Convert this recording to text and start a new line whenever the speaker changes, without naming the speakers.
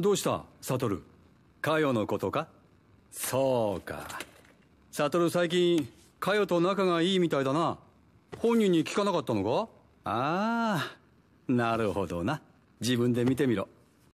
どうした悟カヨのことかそうか悟最近カヨと仲がいいみたいだな本人に聞かなかったのかああなるほどな自分で見てみろ